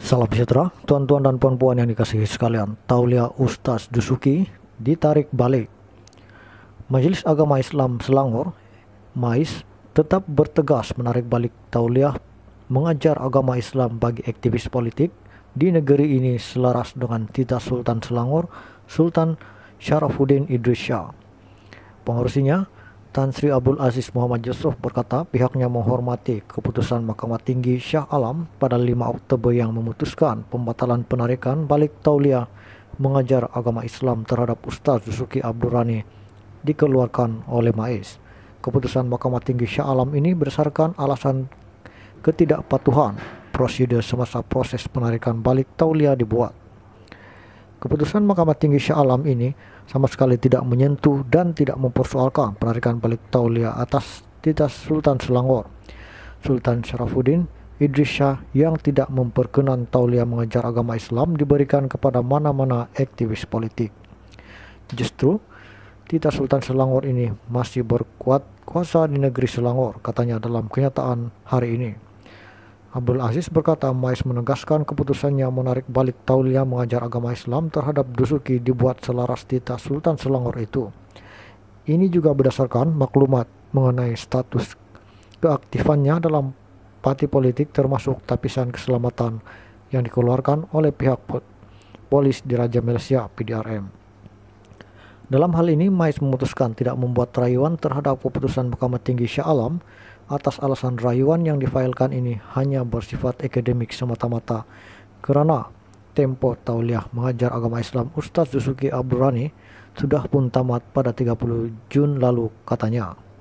Salam sejahtera, tuan-tuan dan puan-puan yang dikasihi sekalian. Taulia Ustaz Dusuki ditarik balik. Majelis Agama Islam Selangor, MAIS, tetap bertegas menarik balik tauliah mengajar agama Islam bagi aktivis politik di negeri ini selaras dengan tita Sultan Selangor, Sultan Syarafuddin Idris Shah. Pengurusinya, Tan Sri Abdul Aziz Muhammad Yusuf berkata pihaknya menghormati keputusan Mahkamah Tinggi Shah Alam pada 5 Oktober yang memutuskan pembatalan penarikan balik tauliah mengajar agama Islam terhadap Ustaz Suzuki Abdurani dikeluarkan oleh MAIS. Keputusan Mahkamah Tinggi Shah Alam ini berdasarkan alasan ketidakpatuhan prosedur semasa proses penarikan balik tauliah dibuat. Keputusan Mahkamah Tinggi Shah Alam ini sama sekali tidak menyentuh dan tidak mempersoalkan penarikan balik taulia atas titas Sultan Selangor. Sultan Syarafuddin Idris Shah yang tidak memperkenan taulia mengejar agama Islam diberikan kepada mana-mana aktivis politik. Justru, Tita Sultan Selangor ini masih berkuat kuasa di negeri Selangor, katanya dalam kenyataan hari ini. Abdul Aziz berkata, Mais menegaskan keputusannya menarik balik tauliah mengajar agama Islam terhadap Dusuki dibuat selaras tita Sultan Selangor itu. Ini juga berdasarkan maklumat mengenai status keaktifannya dalam parti politik termasuk tapisan keselamatan yang dikeluarkan oleh pihak polis di Raja Malaysia PDRM. Dalam hal ini, Mais memutuskan tidak membuat rayuan terhadap keputusan Mahkamah Tinggi Syah Alam atas alasan rayuan yang difailkan ini hanya bersifat akademik semata-mata kerana Tempo Tauliah Mengajar Agama Islam Ustaz Suzuki Abdurani sudah pun tamat pada 30 Jun lalu katanya.